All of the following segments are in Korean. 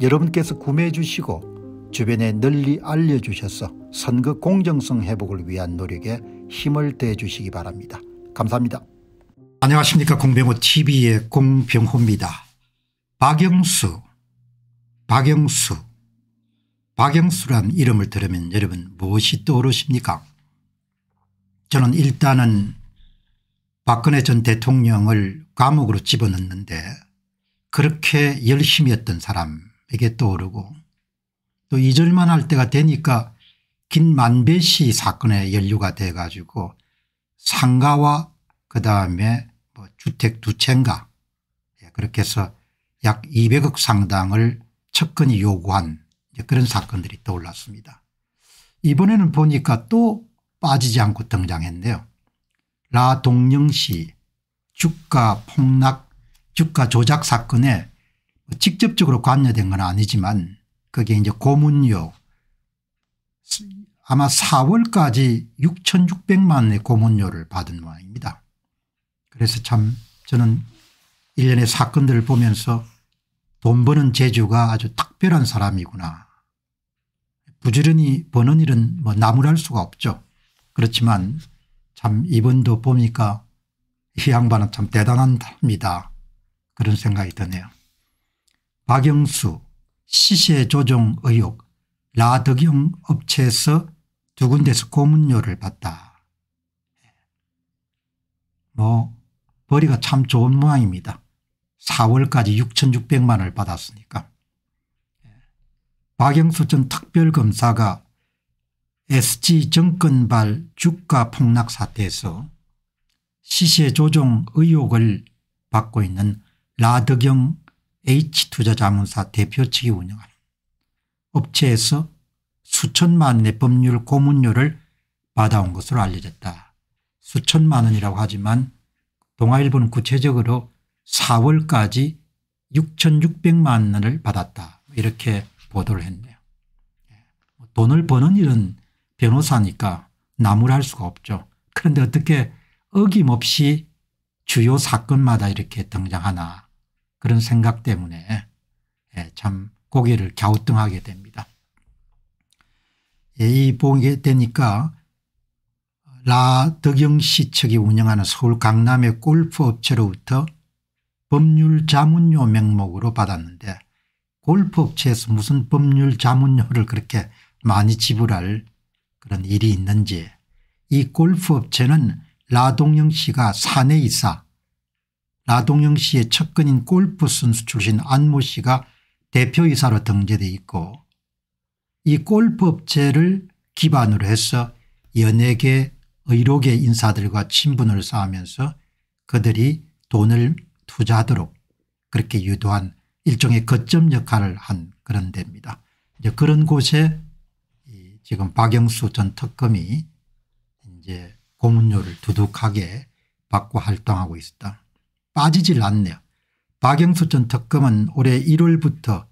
여러분께서 구매해 주시고 주변에 널리 알려주셔서 선거 공정성 회복을 위한 노력에 힘을 대 주시기 바랍니다. 감사합니다. 안녕하십니까 공병호TV의 공병호입니다. 박영수 박영수 박영수란 이름을 들으면 여러분 무엇이 떠오르십니까 저는 일단은 박근혜 전 대통령을 감옥으로 집어넣는데 그렇게 열심히 했던 사람 베개 떠오르고 또 이절만 할 때가 되니까 긴 만배시 사건에 연루가 돼 가지고 상가와 그다음에 뭐 주택 두 채인가 예, 그렇게 해서 약 200억 상당을 측건이 요구한 그런 사건들이 떠올랐습니다. 이번에는 보니까 또 빠지지 않고 등장했네요. 라동영 씨 주가 폭락 주가 조작 사건에 직접적으로 관여된 건 아니지만 그게 이제 고문료 아마 4월까지 6,600만 의 고문료를 받은 모양입니다. 그래서 참 저는 일련의 사건들을 보면서 돈 버는 재주가 아주 특별한 사람이구나. 부지런히 버는 일은 뭐 나무랄 수가 없죠. 그렇지만 참 이번도 보니까 이 양반은 참 대단합니다. 그런 생각이 드네요. 박영수 시세 조정 의혹 라덕영 업체에서 두 군데서 고문료를 받다. 뭐 벌이가 참 좋은 모양입니다. 4월까지 6,600만 을 받았으니까. 박영수 전 특별검사가 SG 정권발 주가 폭락 사태에서 시세 조정 의혹을 받고 있는 라덕영 H투자자문사 대표 측이 운영하는 업체에서 수천만 원의 법률 고문료를 받아온 것으로 알려졌다. 수천만 원이라고 하지만 동아일보는 구체적으로 4월까지 6,600만 원을 받았다. 이렇게 보도를 했네요. 예. 돈을 버는 일은 변호사니까 나무랄 수가 없죠. 그런데 어떻게 어김없이 주요 사건마다 이렇게 등장하나 그런 생각 때문에 예, 참 고개를 갸우뚱하게 됩니다. 예, 이 보게 되니까 라덕영 씨 측이 운영하는 서울 강남의 골프 업체로부터 법률 자문료 명목으로 받았는데 골프 업체에서 무슨 법률 자문료를 그렇게 많이 지불할 그런 일이 있는지 이 골프 업체는 라동영 씨가 사내 이사 라동영 씨의 첫근인 골프 선수 출신 안모 씨가 대표이사로 등재되어 있고 이 골프 업체를 기반으로 해서 연예계 의료계 인사들과 친분을 쌓으면서 그들이 돈을 투자하도록 그렇게 유도한 일종의 거점 역할을 한 그런 데입니다. 이제 그런 곳에 지금 박영수 전 특검이 이제 고문료를 두둑하게 받고 활동하고 있었다. 빠지질 않네요. 박영수 전 특검은 올해 1월부터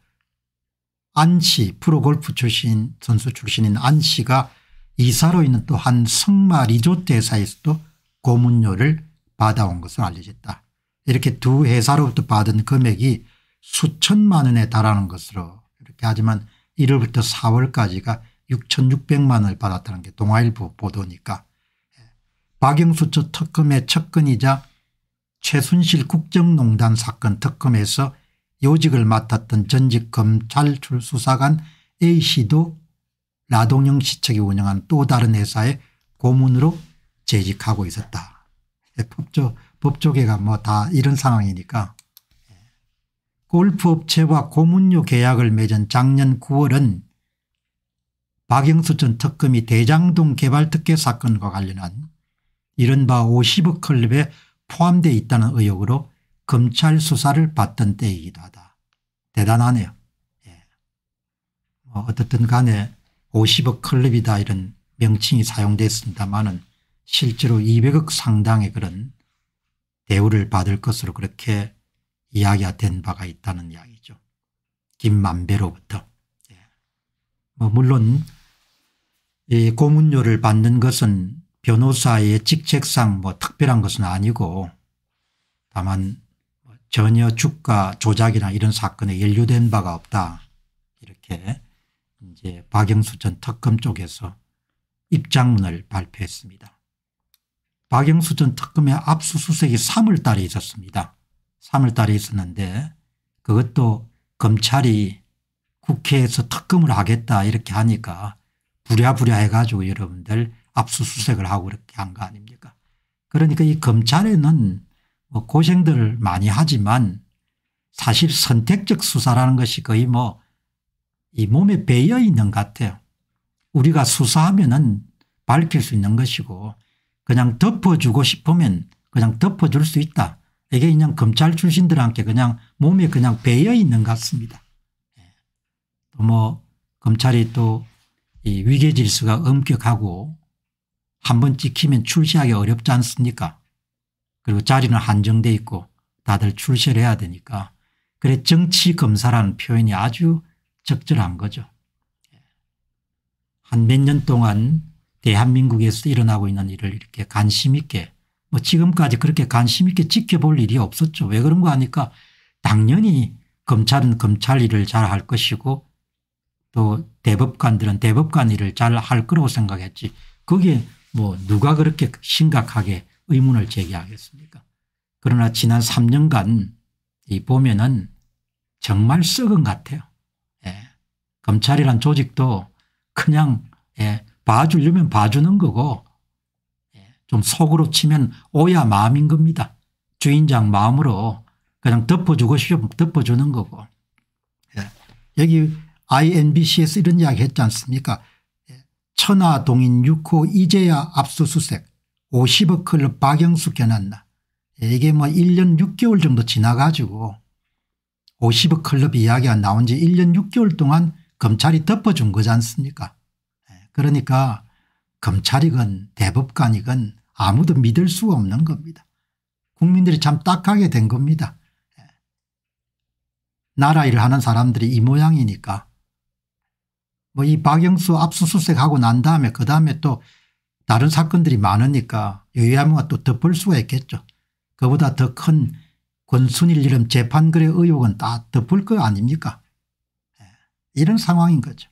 안 씨 프로골프 출신 선수 출신인 안씨가 이사로 있는 또한 승마 리조트 회사에서도 고문료를 받아온 것으로 알려졌다. 이렇게 두 회사로부터 받은 금액이 수천만 원에 달하는 것으로 이렇게 하지만 1월부터 4월까지가 6,600만 원을 받았다는 게 동아일보 보도니까 예. 박영수 전 특검의 측근이자 최순실 국정농단 사건 특검에서 요직을 맡았던 전직 검찰 출수사관 A씨도 라동영 시 측이 운영한 또 다른 회사의 고문으로 재직하고 있었다. 예, 법조, 법조계가 뭐 다 이런 상황이니까. 예. 골프업체와 고문료 계약을 맺은 작년 9월은 박영수 전 특검이 대장동 개발특혜 사건과 관련한 이른바 50억 클럽의 포함되어 있다는 의혹으로 검찰 수사를 받던 때이기도 하다. 대단하네요. 예. 뭐 어떻든 간에 50억 클럽이다 이런 명칭이 사용됐습니다만은 실제로 200억 상당의 그런 대우를 받을 것으로 그렇게 이야기가 된 바가 있다는 이야기죠. 김만배로부터. 예. 뭐 물론 이 고문료를 받는 것은 변호사의 직책상 뭐 특별한 것은 아니고 다만 뭐 전혀 주가 조작이나 이런 사건에 연루된 바가 없다. 이렇게 이제 박영수 전 특검 쪽에서 입장문을 발표했습니다. 박영수 전 특검의 압수수색이 3월 달에 있었습니다. 3월 달에 있었는데 그것도 검찰이 국회에서 특검을 하겠다 이렇게 하니까 부랴부랴 해가지고 여러분들 압수수색을 하고 이렇게 한 거 아닙니까 그러니까 이 검찰에는 뭐고생들 많이 하지만 사실 선택적 수사라는 것이 거의 뭐 이 몸에 배어 있는 같아요. 우리가 수사하면은 밝힐 수 있는 것이고 그냥 덮어주고 싶으면 그냥 덮어줄 수 있다. 이게 그냥 검찰 출신들한테 그냥 몸에 그냥 배어 있는 같습니다. 예. 또뭐 검찰이 또 이 위계 질서가 엄격하고 한번 찍히면 출시하기 어렵지 않습니까 그리고 자리는 한정돼 있고 다들 출시를 해야 되니까 그래 정치검사라는 표현이 아주 적절한 거죠. 한 몇 년 동안 대한민국에서 일어나고 있는 일을 이렇게 관심 있게 뭐 지금까지 그렇게 관심 있게 지켜볼 일이 없었죠. 왜 그런 거 하니까 당연히 검찰은 검찰 일을 잘 할 것이고 또 대법관들은 대법관 일을 잘 할 거라고 생각했지. 거기에 뭐 누가 그렇게 심각하게 의문을 제기하겠습니까? 그러나 지난 3년간 이 보면은 정말 썩은 같아요. 예. 검찰이란 조직도 그냥 예. 봐주려면 봐주는 거고 예. 좀 속으로 치면 오야 마음인 겁니다. 주인장 마음으로 그냥 덮어주고 싶으면 덮어주는 거고 예. 여기 i n b c 에 이런 이야기 했지 않습니까 천하 동인 6호 이제야 압수수색 50억 클럽 박영수 겨났나 이게 뭐 1년 6개월 정도 지나가지고 50억 클럽 이야기가 나온 지 1년 6개월 동안 검찰이 덮어준 거지 않습니까 예, 그러니까 검찰이건 대법관이건 아무도 믿을 수가 없는 겁니다. 국민들이 참 딱하게 된 겁니다. 예. 나라 일을 하는 사람들이 이 모양이니까 뭐이 박영수 압수수색하고 난 다음에 그 다음에 또 다른 사건들이 많으니까 여의하무가 또 덮을 수가 있겠죠. 그보다 더 큰 권순일 이름 재판글의 의혹은 다 덮을 거 아닙니까 예. 이런 상황인 거죠.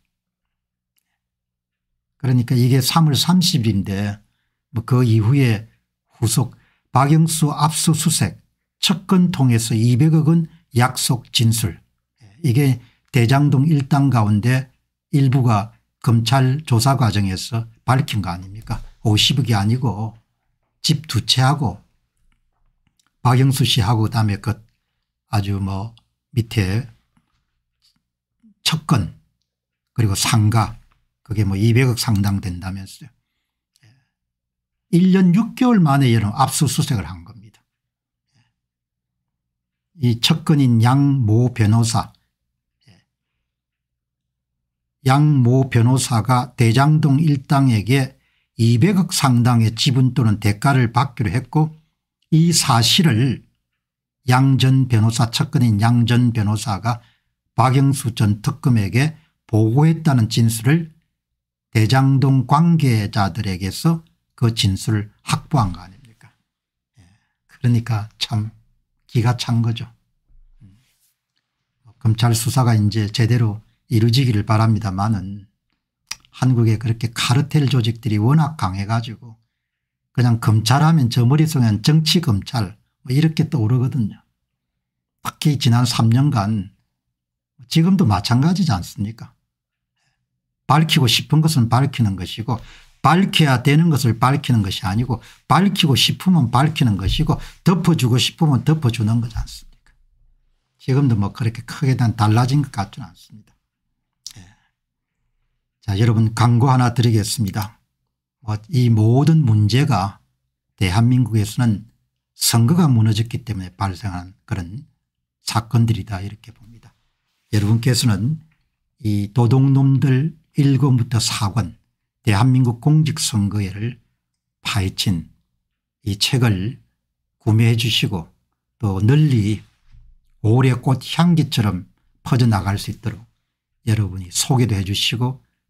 그러니까 이게 3월 30일인데 뭐그 이후에 후속 박영수 압수수색 측근 통해서 200억 원 약속 진술 예. 이게 대장동 일당 가운데 일부가 검찰 조사 과정에서 밝힌 거 아닙니까 50억이 아니고 집 두 채하고 박영수 씨하고 그다음에 그 아주 뭐 밑에 첫건 그리고 상가 그게 뭐 200억 상당 된다면서요. 1년 예. 6개월 만에 이런 압수수색을 한 겁니다. 예. 이첫건인양 모 변호사 양모 변호사가 대장동 일당에게 200억 상당의 지분 또는 대가를 받기로 했고 이 사실을 양 전 변호사 측근인 양 전 변호사가 박영수 전 특검에게 보고했다는 진술을 대장동 관계자들에게서 그 진술을 확보한 거 아닙니까 예. 그러니까 참 기가 찬 거죠 음. 검찰 수사가 이제 제대로 이루어지기를 바랍니다만은 한국에 그렇게 카르텔 조직들이 워낙 강해 가지고 그냥 검찰하면 저 머릿속엔 정치검찰 뭐 이렇게 떠오르거든요. 특히 지난 3년간 지금도 마찬가지지 않습니까 밝히고 싶은 것은 밝히는 것이고 밝혀야 되는 것을 밝히는 것이 아니고 밝히고 싶으면 밝히는 것이고 덮어주고 싶으면 덮어주는 거지 않습니까 지금도 뭐 그렇게 크게 달라진 것 같지는 않습니다. 자 여러분 광고 하나 드리겠습니다. 뭐, 이 모든 문제가 대한민국에서는 선거가 무너졌기 때문에 발생한 그런 사건들이다 이렇게 봅니다. 여러분께서는 이 도둑놈들 1권부터 4권 대한민국 공직선거회를 파헤친 이 책을 구매해 주시고 또 널리 오래 꽃 향기처럼 퍼져나갈 수 있도록 여러분이 소개도 해 주시고